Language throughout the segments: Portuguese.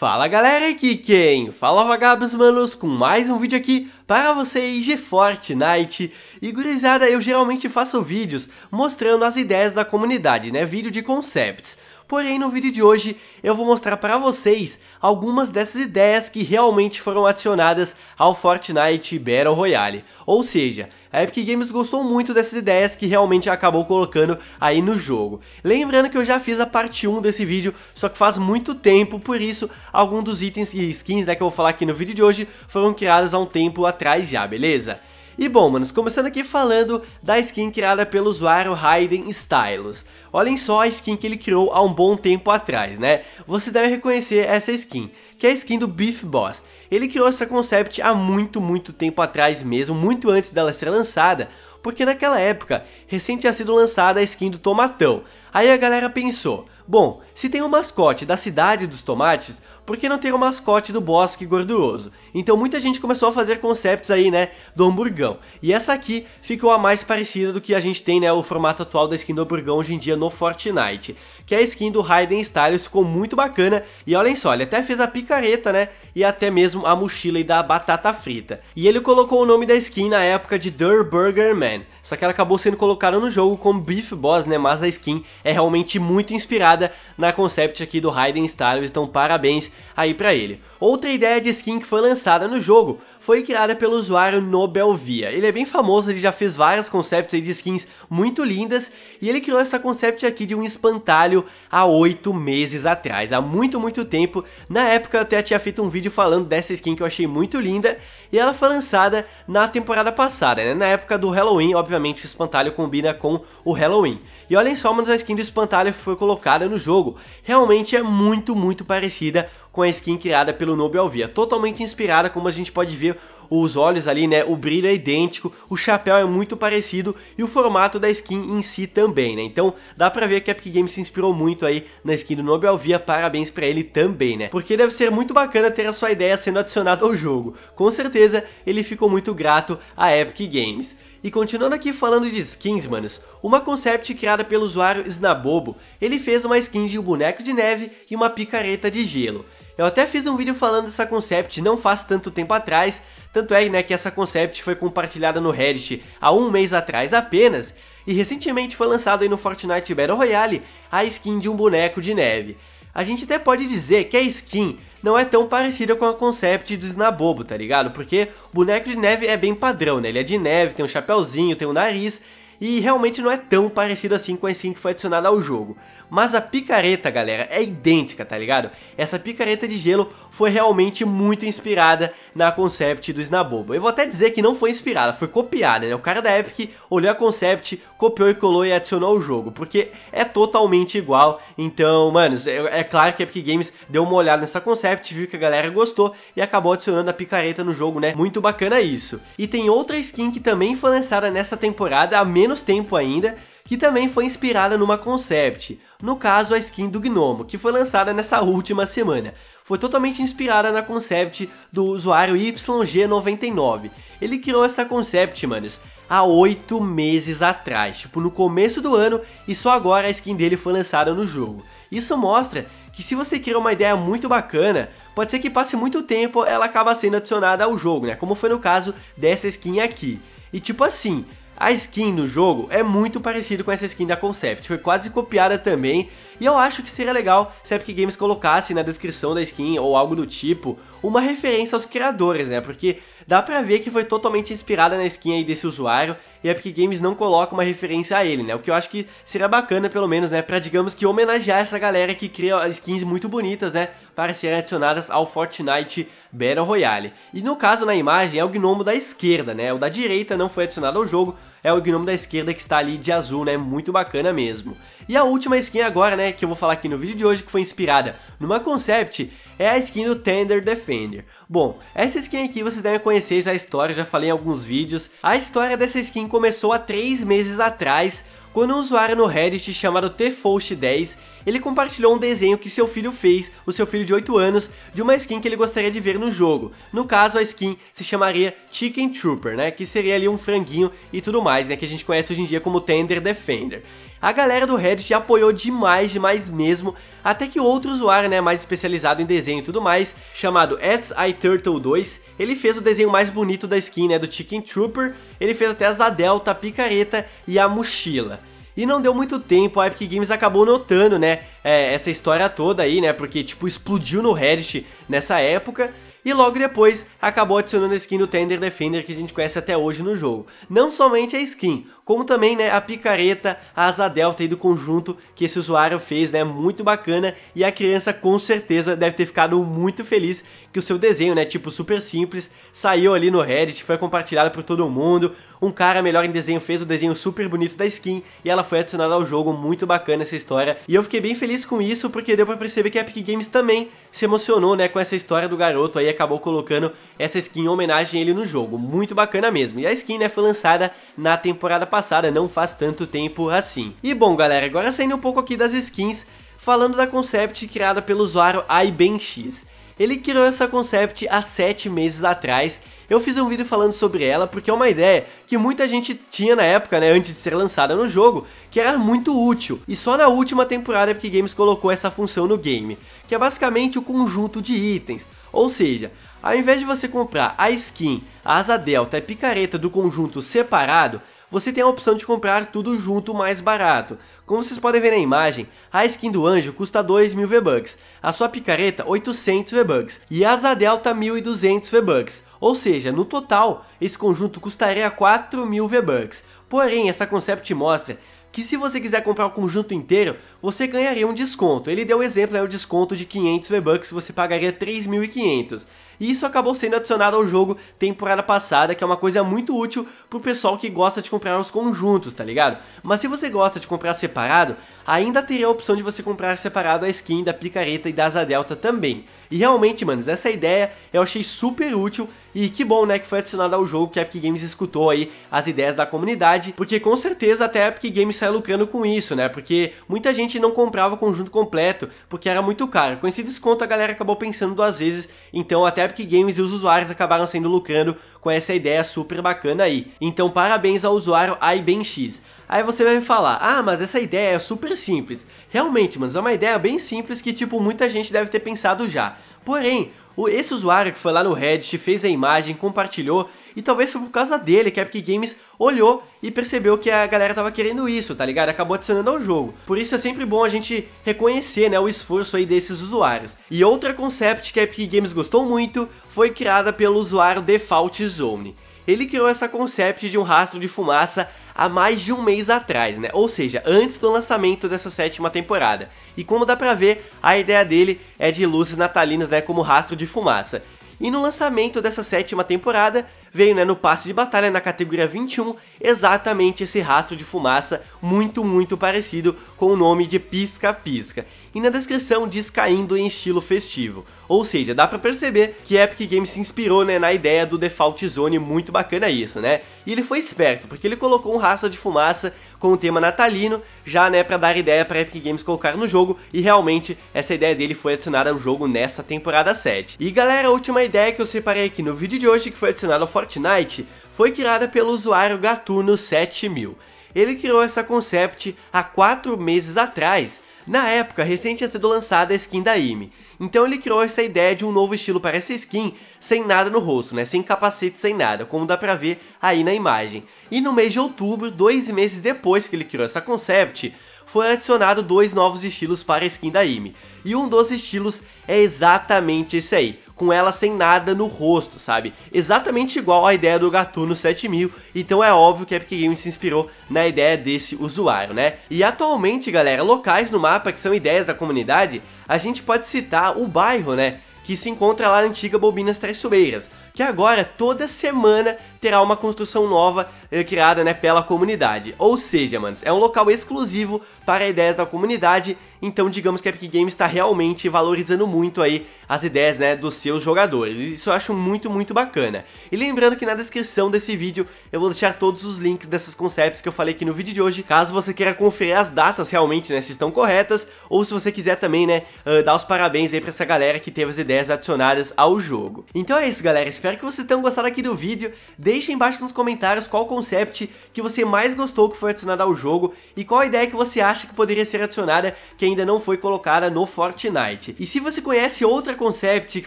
Fala galera, aqui quem? Fala vagabos manos com mais um vídeo aqui para vocês de Fortnite. E gurizada, eu geralmente faço vídeos mostrando as ideias da comunidade, né? Vídeo de concepts. Porém, no vídeo de hoje eu vou mostrar para vocês algumas dessas ideias que realmente foram adicionadas ao Fortnite Battle Royale. Ou seja, a Epic Games gostou muito dessas ideias que realmente acabou colocando aí no jogo. Lembrando que eu já fiz a parte 1 desse vídeo, só que faz muito tempo, por isso alguns dos itens e skins né, que eu vou falar aqui no vídeo de hoje foram criados há um tempo atrás já, beleza? E bom, manos, começando aqui falando da skin criada pelo usuário Hayden Stylus. Olhem só a skin que ele criou há um bom tempo atrás, né? Você deve reconhecer essa skin, que é a skin do Beef Boss. Ele criou essa concept há muito, muito tempo atrás mesmo, muito antes dela ser lançada, porque naquela época, recente tinha sido lançada a skin do Tomatão. Aí a galera pensou, bom, se tem o um mascote da cidade dos tomates, por que não ter o um mascote do bosque gorduroso? Então muita gente começou a fazer concepts aí, né, do hamburgão. E essa aqui ficou a mais parecida do que a gente tem, né, o formato atual da skin do hamburgão hoje em dia no Fortnite. Que é a skin do Raiden Styles, ficou muito bacana. E olhem só, ele até fez a picareta, né, e até mesmo a mochila e da batata frita. E ele colocou o nome da skin na época de Der Burger Man. Só que ela acabou sendo colocada no jogo como Beef Boss, né, mas a skin é realmente muito inspirada na a concept aqui do Raiden Stars, então parabéns aí pra ele. Outra ideia de skin que foi lançada no jogo foi criada pelo usuário Nobelvia. Ele é bem famoso, ele já fez várias concepts de skins muito lindas e ele criou essa concept aqui de um espantalho há oito meses atrás, há muito, muito tempo. Na época eu até tinha feito um vídeo falando dessa skin que eu achei muito linda e ela foi lançada na temporada passada, né? Na época do Halloween, obviamente o espantalho combina com o Halloween. E olhem só uma das skins do espantalho que foi colocada no jogo, realmente é muito, muito parecida com a skin criada pelo Noob Alvia. Totalmente inspirada, como a gente pode ver os olhos ali, né, o brilho é idêntico, o chapéu é muito parecido e o formato da skin em si também, né? Então, dá pra ver que a Epic Games se inspirou muito aí na skin do Nobel Via, parabéns pra ele também, né? Porque deve ser muito bacana ter a sua ideia sendo adicionada ao jogo. Com certeza, ele ficou muito grato à Epic Games. E continuando aqui falando de skins, manos, uma concept criada pelo usuário Snabobo, ele fez uma skin de um boneco de neve e uma picareta de gelo. Eu até fiz um vídeo falando dessa concept não faz tanto tempo atrás, tanto é né, que essa concept foi compartilhada no Reddit há um mês atrás apenas, e recentemente foi lançado aí no Fortnite Battle Royale a skin de um boneco de neve. A gente até pode dizer que a skin não é tão parecida com a concept do Snabobo, tá ligado? Porque o boneco de neve é bem padrão, né? Ele é de neve, tem um chapéuzinho, tem um nariz, e realmente não é tão parecido assim com a skin que foi adicionada ao jogo. Mas a picareta, galera, é idêntica, tá ligado? Essa picareta de gelo foi realmente muito inspirada na concept do Snaboba. Eu vou até dizer que não foi inspirada, foi copiada, né? O cara da Epic olhou a concept, copiou e colou e adicionou o jogo, porque é totalmente igual. Então, mano, é, é claro que a Epic Games deu uma olhada nessa concept, viu que a galera gostou e acabou adicionando a picareta no jogo, né? Muito bacana isso. E tem outra skin que também foi lançada nessa temporada há menos tempo ainda, que também foi inspirada numa concept, no caso a skin do Gnomo, que foi lançada nessa última semana. Foi totalmente inspirada na concept do usuário YG99. Ele criou essa concept, manos, há 8 meses atrás, tipo no começo do ano, e só agora a skin dele foi lançada no jogo. Isso mostra que se você cria uma ideia muito bacana, pode ser que passe muito tempo ela acaba sendo adicionada ao jogo, né? Como foi no caso dessa skin aqui. E tipo assim, a skin no jogo é muito parecida com essa skin da Concept, foi quase copiada também, e eu acho que seria legal se a Epic Games colocasse na descrição da skin ou algo do tipo, uma referência aos criadores, né? Porque Dá pra ver que foi totalmente inspirada na skin aí desse usuário e a é Epic Games não coloca uma referência a ele, né? O que eu acho que seria bacana, pelo menos, né? Pra, digamos que, homenagear essa galera que cria skins muito bonitas, né? Para serem adicionadas ao Fortnite Battle Royale. E no caso, na imagem, é o gnomo da esquerda, né? O da direita não foi adicionado ao jogo, é o gnomo da esquerda que está ali de azul, né? Muito bacana mesmo. E a última skin agora, né? Que eu vou falar aqui no vídeo de hoje, que foi inspirada numa concept é a skin do Tender Defender. Bom, essa skin aqui vocês devem conhecer já a história, já falei em alguns vídeos. A história dessa skin começou há 3 meses atrás, quando um usuário no Reddit chamado TFost10, ele compartilhou um desenho que seu filho fez, o seu filho de 8 anos, de uma skin que ele gostaria de ver no jogo. No caso, a skin se chamaria Chicken Trooper, né, que seria ali um franguinho e tudo mais, né, que a gente conhece hoje em dia como Tender Defender a galera do Reddit apoiou demais, demais mesmo, até que outro usuário, né, mais especializado em desenho e tudo mais, chamado Turtle2, ele fez o desenho mais bonito da skin, né, do Chicken Trooper, ele fez até as a delta, a picareta e a mochila. E não deu muito tempo, a Epic Games acabou notando, né, é, essa história toda aí, né, porque, tipo, explodiu no Reddit nessa época, e logo depois acabou adicionando a skin do Tender Defender que a gente conhece até hoje no jogo. Não somente a skin, como também né, a picareta, a asa delta aí do conjunto que esse usuário fez, né, muito bacana, e a criança com certeza deve ter ficado muito feliz que o seu desenho, né, tipo super simples, saiu ali no Reddit, foi compartilhado por todo mundo, um cara melhor em desenho fez o um desenho super bonito da skin, e ela foi adicionada ao jogo, muito bacana essa história, e eu fiquei bem feliz com isso, porque deu pra perceber que a Epic Games também se emocionou, né, com essa história do garoto, aí acabou colocando essa skin em homenagem a ele no jogo, muito bacana mesmo, e a skin, né, foi lançada na temporada passada, passada não faz tanto tempo assim. E bom galera, agora saindo um pouco aqui das skins, falando da concept criada pelo usuário iBenX. Ele criou essa concept há 7 meses atrás. Eu fiz um vídeo falando sobre ela porque é uma ideia que muita gente tinha na época, né, antes de ser lançada no jogo, que era muito útil. E só na última temporada que Games colocou essa função no game, que é basicamente o conjunto de itens. Ou seja, ao invés de você comprar a skin, a asa delta e picareta do conjunto separado, você tem a opção de comprar tudo junto mais barato. Como vocês podem ver na imagem, a skin do anjo custa 2.000 V-Bucks, a sua picareta 800 V-Bucks e a asa delta 1.200 V-Bucks. Ou seja, no total, esse conjunto custaria 4.000 V-Bucks. Porém, essa concept mostra que se você quiser comprar o conjunto inteiro, você ganharia um desconto. Ele deu o exemplo, é o desconto de 500 V-Bucks, você pagaria 3.500 e isso acabou sendo adicionado ao jogo temporada passada, que é uma coisa muito útil pro pessoal que gosta de comprar os conjuntos, tá ligado? Mas se você gosta de comprar separado, ainda teria a opção de você comprar separado a skin da Picareta e da Asa Delta também. E realmente, manos, essa ideia eu achei super útil e que bom, né, que foi adicionada ao jogo que a Epic Games escutou aí as ideias da comunidade, porque com certeza até a Epic Games sai lucrando com isso, né, porque muita gente não comprava o conjunto completo porque era muito caro. Com esse desconto a galera acabou pensando duas vezes, então até a Epic Games e os usuários acabaram sendo lucrando com essa ideia super bacana aí. Então parabéns ao usuário iBenX. Aí você vai me falar, ah, mas essa ideia é super simples. Realmente, mano, é uma ideia bem simples que, tipo, muita gente deve ter pensado já. Porém, esse usuário que foi lá no Reddit, fez a imagem, compartilhou e talvez foi por causa dele que a Epic Games olhou e percebeu que a galera tava querendo isso, tá ligado? Acabou adicionando ao jogo. Por isso é sempre bom a gente reconhecer, né, o esforço aí desses usuários. E outra concept que a Epic Games gostou muito foi criada pelo usuário Default Zone. Ele criou essa concept de um rastro de fumaça há mais de um mês atrás, né? Ou seja, antes do lançamento dessa sétima temporada. E como dá pra ver, a ideia dele é de luzes natalinas, né, como rastro de fumaça. E no lançamento dessa sétima temporada, veio né, no passe de batalha na categoria 21 exatamente esse rastro de fumaça muito, muito parecido com o nome de pisca-pisca. E na descrição diz caindo em estilo festivo. Ou seja, dá pra perceber que Epic Games se inspirou né, na ideia do Default Zone, muito bacana isso, né? E ele foi esperto, porque ele colocou um rastro de fumaça com o tema natalino, já né, para dar ideia para Epic Games colocar no jogo, e realmente essa ideia dele foi adicionada ao jogo nessa temporada 7. E galera, a última ideia que eu separei aqui no vídeo de hoje, que foi adicionada ao Fortnite, foi criada pelo usuário Gatuno7000. Ele criou essa concept há 4 meses atrás, na época, recente tinha sido lançada a skin da Imi, então ele criou essa ideia de um novo estilo para essa skin, sem nada no rosto, né? Sem capacete, sem nada, como dá pra ver aí na imagem. E no mês de outubro, dois meses depois que ele criou essa concept, foi adicionado dois novos estilos para a skin da Imi. E um dos estilos é exatamente esse aí, com ela sem nada no rosto, sabe? Exatamente igual à ideia do Gatuno 7000, então é óbvio que a Epic Games se inspirou na ideia desse usuário, né? E atualmente, galera, locais no mapa que são ideias da comunidade, a gente pode citar o bairro, né? Que se encontra lá na antiga Bobinas Traiçoeiras, que agora toda semana terá uma construção nova eh, criada né, pela comunidade. Ou seja, manos, é um local exclusivo para ideias da comunidade então digamos que a Epic Games está realmente valorizando muito aí as ideias né, dos seus jogadores. Isso eu acho muito, muito bacana. E lembrando que na descrição desse vídeo eu vou deixar todos os links dessas concepts que eu falei aqui no vídeo de hoje, caso você queira conferir as datas realmente, né, se estão corretas, ou se você quiser também, né, uh, dar os parabéns aí pra essa galera que teve as ideias adicionadas ao jogo. Então é isso, galera, espero que vocês tenham gostado aqui do vídeo, deixem embaixo nos comentários qual concept que você mais gostou que foi adicionado ao jogo, e qual ideia que você acha que poderia ser adicionada, que ainda não foi colocada no Fortnite. E se você conhece outra concept que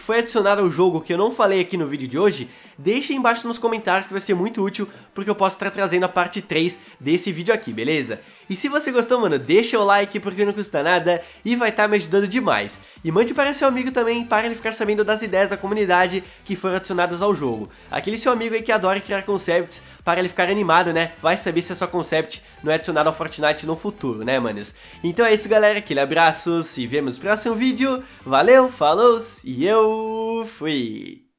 foi adicionada ao jogo que eu não falei aqui no vídeo de hoje, deixa aí embaixo nos comentários que vai ser muito útil, porque eu posso estar trazendo a parte 3 desse vídeo aqui, beleza? E se você gostou, mano, deixa o like porque não custa nada e vai estar tá me ajudando demais. E mande para seu amigo também para ele ficar sabendo das ideias da comunidade que foram adicionadas ao jogo. Aquele seu amigo aí que adora criar concepts para ele ficar animado, né? Vai saber se a sua concept não é adicionada ao Fortnite no futuro, né, manos? Então é isso, galera. Aquele abraço, se vemos no próximo vídeo. Valeu, falou e eu fui!